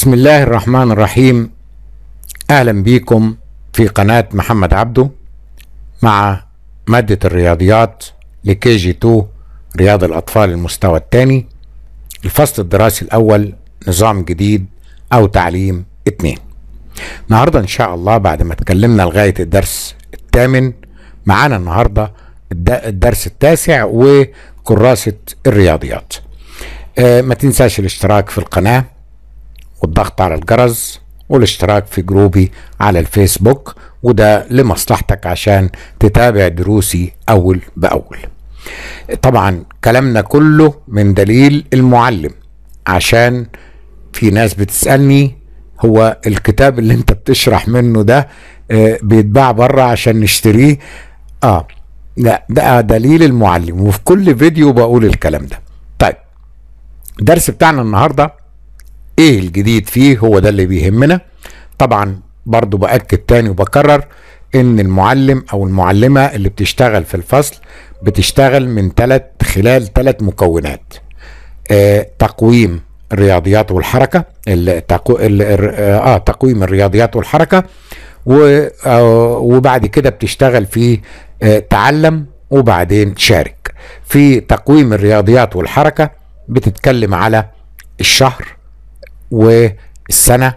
بسم الله الرحمن الرحيم اهلا بيكم في قناة محمد عبده مع مادة الرياضيات لكي جي 2 رياض الاطفال المستوى الثاني الفصل الدراسي الاول نظام جديد او تعليم اثنين النهاردة ان شاء الله بعد ما اتكلمنا لغاية الدرس الثامن معانا النهاردة الدرس التاسع وكراسة الرياضيات أه ما تنساش الاشتراك في القناه والضغط على الجرس والاشتراك في جروبي على الفيسبوك وده لمصلحتك عشان تتابع دروسي أول بأول طبعا كلامنا كله من دليل المعلم عشان في ناس بتسألني هو الكتاب اللي انت بتشرح منه ده آه، بيتباع بره عشان نشتريه اه لا ده دليل المعلم وفي كل فيديو بقول الكلام ده طيب الدرس بتاعنا النهارده ايه الجديد فيه هو ده اللي بيهمنا طبعا برضو باكد تاني وبكرر ان المعلم او المعلمه اللي بتشتغل في الفصل بتشتغل من ثلاث خلال ثلاث مكونات آه تقويم الرياضيات والحركه التقو... ال... اه تقويم الرياضيات والحركه و... آه وبعد كده بتشتغل في آه تعلم وبعدين شارك في تقويم الرياضيات والحركه بتتكلم على الشهر والسنة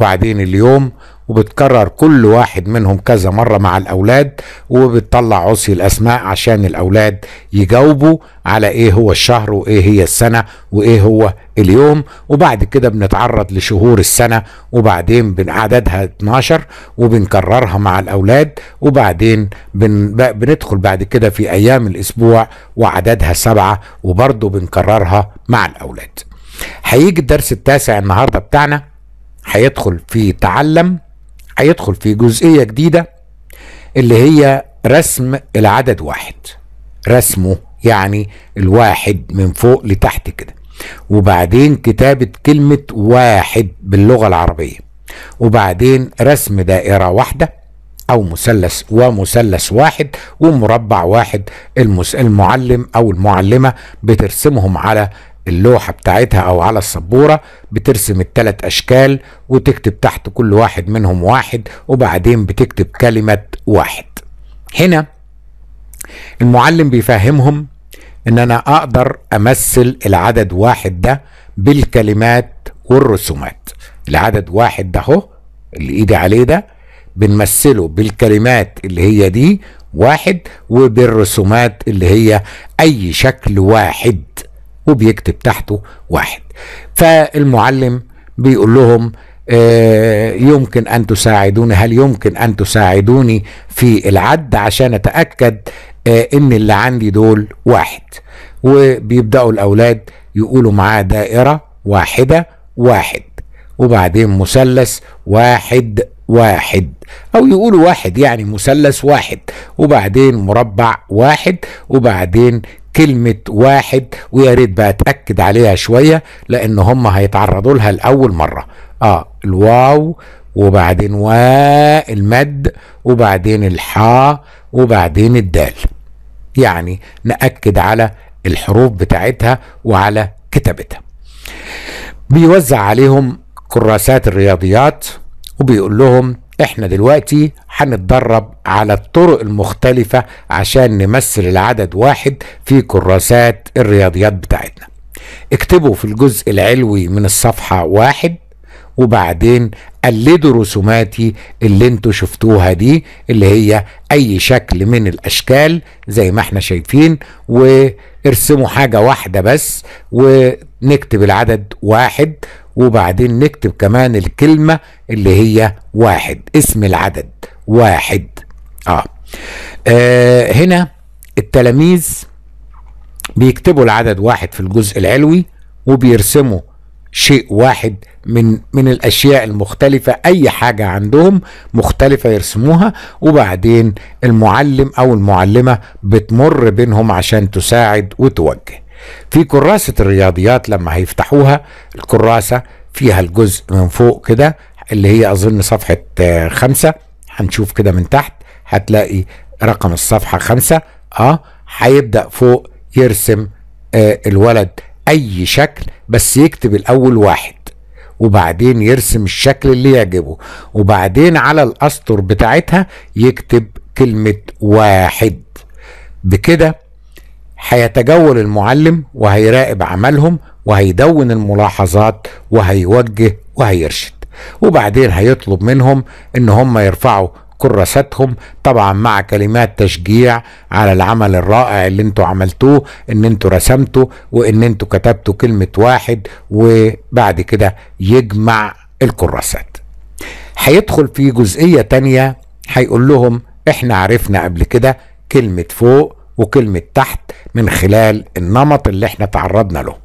وبعدين اليوم وبتكرر كل واحد منهم كذا مرة مع الأولاد وبتطلع عصي الأسماء عشان الأولاد يجاوبوا على إيه هو الشهر وإيه هي السنة وإيه هو اليوم وبعد كده بنتعرض لشهور السنة وبعدين بنعددها 12 وبنكررها مع الأولاد وبعدين بن بندخل بعد كده في أيام الأسبوع وعددها سبعة وبرضه بنكررها مع الأولاد هيجي الدرس التاسع النهارده بتاعنا هيدخل في تعلم هيدخل في جزئيه جديده اللي هي رسم العدد واحد رسمه يعني الواحد من فوق لتحت كده وبعدين كتابة كلمة واحد باللغة العربية وبعدين رسم دائرة واحدة أو مثلث ومثلث واحد ومربع واحد المس... المعلم أو المعلمة بترسمهم على اللوحة بتاعتها أو على السبورة بترسم التلات أشكال وتكتب تحت كل واحد منهم واحد وبعدين بتكتب كلمة واحد هنا المعلم بيفهمهم إن أنا أقدر أمثل العدد واحد ده بالكلمات والرسومات العدد واحد ده هو اللي إيدي عليه ده بنمثله بالكلمات اللي هي دي واحد وبالرسومات اللي هي أي شكل واحد وبيكتب تحته واحد فالمعلم بيقول لهم آه، يمكن أن تساعدوني هل يمكن أن تساعدوني في العد عشان أتأكد آه، إن اللي عندي دول واحد وبيبدأوا الأولاد يقولوا معاه دائرة واحدة واحد وبعدين مثلث واحد واحد أو يقولوا واحد يعني مثلث واحد وبعدين مربع واحد وبعدين كلمة واحد ويا ريت بقى تأكد عليها شوية لأن هم هيتعرضوا لها لأول مرة اه الواو وبعدين وا المد وبعدين الحا وبعدين الدال يعني نأكد على الحروف بتاعتها وعلى كتابتها بيوزع عليهم كراسات الرياضيات وبيقول لهم احنا دلوقتي هنتدرب على الطرق المختلفة عشان نمثل العدد واحد في كراسات الرياضيات بتاعتنا اكتبوا في الجزء العلوي من الصفحة واحد وبعدين قلدوا رسوماتي اللي انتوا شفتوها دي اللي هي اي شكل من الاشكال زي ما احنا شايفين وارسموا حاجة واحدة بس ونكتب العدد واحد وبعدين نكتب كمان الكلمة اللي هي واحد اسم العدد واحد اه, آه هنا التلاميذ بيكتبوا العدد واحد في الجزء العلوي وبيرسموا شيء واحد من من الاشياء المختلفه اي حاجه عندهم مختلفه يرسموها وبعدين المعلم او المعلمه بتمر بينهم عشان تساعد وتوجه في كراسه الرياضيات لما هيفتحوها الكراسه فيها الجزء من فوق كده اللي هي اظن صفحه آه، خمسة هنشوف كده من تحت هتلاقي رقم الصفحه خمسة اه هيبدا فوق يرسم آه الولد بأي شكل بس يكتب الأول واحد وبعدين يرسم الشكل اللي يعجبه وبعدين على الأسطر بتاعتها يكتب كلمة واحد بكده هيتجول المعلم وهيراقب عملهم وهيدون الملاحظات وهيوجه وهيرشد وبعدين هيطلب منهم ان هم يرفعوا كراساتهم طبعا مع كلمات تشجيع على العمل الرائع اللي انتوا عملتوه ان انتوا رسمتوا وان انتوا كتبتوا كلمة واحد وبعد كده يجمع الكراسات هيدخل في جزئية تانية هيقول لهم احنا عرفنا قبل كده كلمة فوق وكلمة تحت من خلال النمط اللي احنا تعرضنا له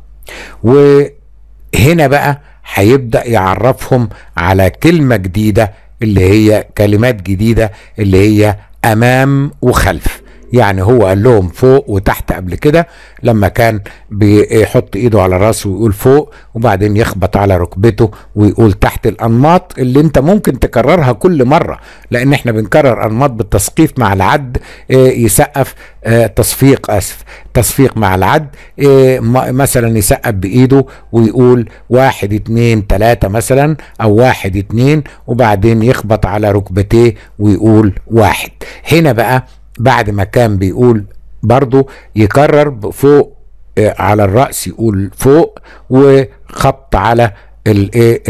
وهنا بقى هيبدأ يعرفهم على كلمة جديدة اللي هي كلمات جديده اللي هي امام وخلف يعني هو قال لهم فوق وتحت قبل كده لما كان بيحط ايده على راسه ويقول فوق وبعدين يخبط على ركبته ويقول تحت الانماط اللي انت ممكن تكررها كل مره لان احنا بنكرر انماط بالتثقيف مع العد آه، يسقف آه، تصفيق اسف تصفيق مع العد آه، مثلا يسقف بايده ويقول واحد اتنين تلاته مثلا او واحد اتنين وبعدين يخبط على ركبتيه ويقول واحد هنا بقى بعد ما كان بيقول برضو يكرر فوق آه، على الرأس يقول فوق وخبط على إيه،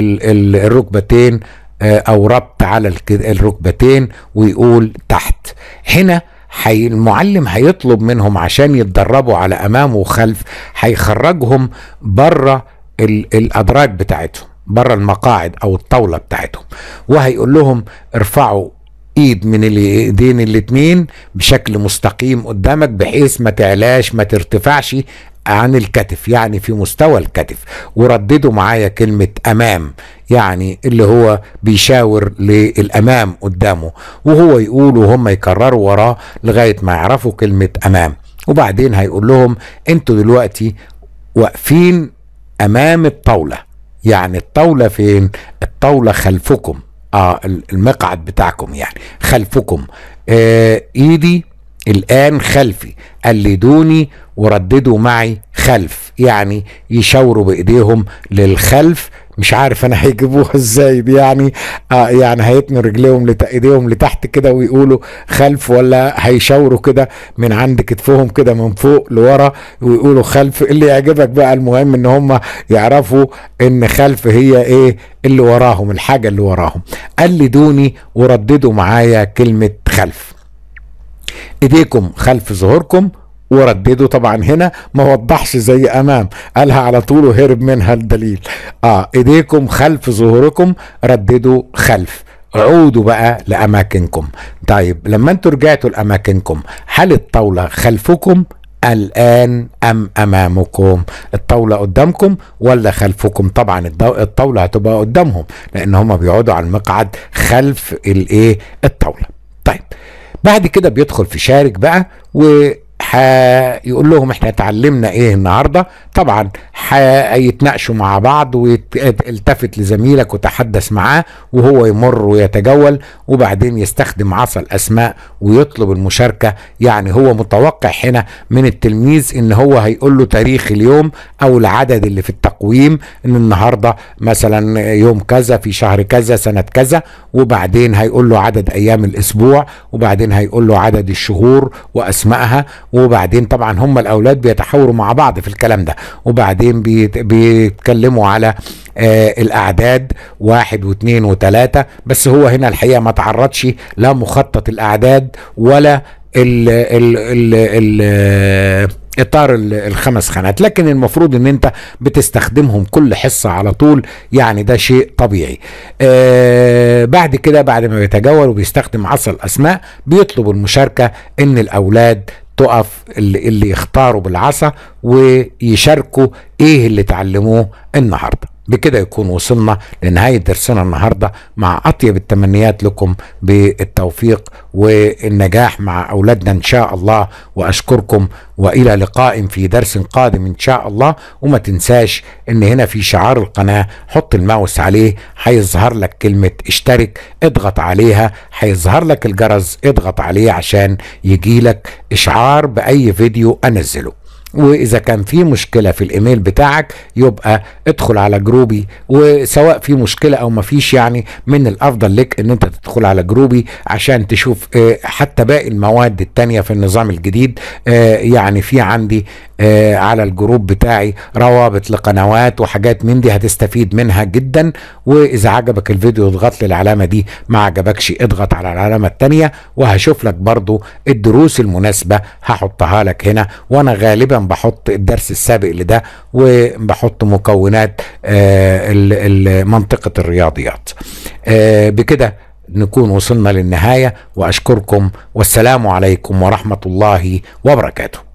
الركبتين آه، او ربط على الركبتين ويقول تحت هنا حي المعلم هيطلب منهم عشان يتدربوا على امام وخلف هيخرجهم بره الادراج بتاعتهم بره المقاعد او الطاوله بتاعتهم وهيقول لهم ارفعوا ايد من الايدين الاتنين بشكل مستقيم قدامك بحيث ما تعلاش ما ترتفعش عن الكتف يعني في مستوى الكتف ورددوا معايا كلمة أمام يعني اللي هو بيشاور للأمام قدامه وهو يقول وهم يكرروا وراه لغاية ما يعرفوا كلمة أمام وبعدين هيقول لهم انتوا دلوقتي واقفين أمام الطاولة يعني الطاولة فين؟ الطاولة خلفكم اه المقعد بتاعكم يعني خلفكم آه ايدي الان خلفي قلدوني ورددوا معي خلف يعني يشاوروا بايديهم للخلف مش عارف انا هيجيبوها ازاي دي يعني آه يعني هيتنوا رجليهم ايديهم لتحت كده ويقولوا خلف ولا هيشاوروا كده من عند كتفهم كده من فوق لورا ويقولوا خلف اللي يعجبك بقى المهم ان هم يعرفوا ان خلف هي ايه اللي وراهم الحاجه اللي وراهم قلدوني ورددوا معايا كلمه خلف ايديكم خلف ظهوركم وردده طبعا هنا ما وضحش زي امام قالها على طول وهرب منها الدليل اه ايديكم خلف ظهوركم رددوا خلف عودوا بقى لاماكنكم طيب لما انتوا رجعتوا لاماكنكم هل الطاوله خلفكم الآن أم أمامكم الطاولة قدامكم ولا خلفكم طبعا الطاولة هتبقى قدامهم لأن هم بيقعدوا على المقعد خلف الإيه الطاولة طيب بعد كده بيدخل في شارك بقى و هيقول لهم احنا اتعلمنا ايه النهارده طبعا هيتناقشوا مع بعض ويلتفت لزميلك وتحدث معاه وهو يمر ويتجول وبعدين يستخدم عصا الاسماء ويطلب المشاركه يعني هو متوقع هنا من التلميذ ان هو هيقول له تاريخ اليوم او العدد اللي في التقويم ان النهارده مثلا يوم كذا في شهر كذا سنه كذا وبعدين هيقول له عدد ايام الاسبوع وبعدين هيقول له عدد الشهور واسمائها وبعدين طبعا هم الاولاد بيتحاوروا مع بعض في الكلام ده وبعدين بيتكلموا على آه الاعداد واحد واثنين وثلاثه بس هو هنا الحقيقه ما تعرضش لا مخطط الاعداد ولا ال ال ال ال آه، اطار الخمس خانات لكن المفروض ان انت بتستخدمهم كل حصه على طول يعني ده شيء طبيعي آه بعد كده بعد ما بيتجول وبيستخدم عصا الاسماء بيطلب المشاركه ان الاولاد تقف اللي, اللي يختاروا بالعصا ويشاركوا ايه اللي اتعلموه النهارده بكده يكون وصلنا لنهاية درسنا النهاردة مع أطيب التمنيات لكم بالتوفيق والنجاح مع أولادنا إن شاء الله وأشكركم وإلى لقاء في درس قادم إن شاء الله وما تنساش إن هنا في شعار القناة حط الماوس عليه هيظهر لك كلمة اشترك اضغط عليها هيظهر لك الجرس اضغط عليه عشان يجيلك إشعار بأي فيديو أنزله واذا كان في مشكله في الايميل بتاعك يبقى ادخل على جروبي وسواء في مشكله او ما فيش يعني من الافضل لك ان انت تدخل على جروبي عشان تشوف آه، حتى باقي المواد التانية في النظام الجديد آه، يعني في عندي آه على الجروب بتاعي روابط لقنوات وحاجات من دي هتستفيد منها جدا واذا عجبك الفيديو اضغط لي العلامه دي ما عجبكش اضغط على العلامه الثانيه وهشوف لك برضو الدروس المناسبه هحطها لك هنا وانا غالبا بحط الدرس السابق لده وبحط مكونات آه منطقه الرياضيات آه بكده نكون وصلنا للنهايه واشكركم والسلام عليكم ورحمه الله وبركاته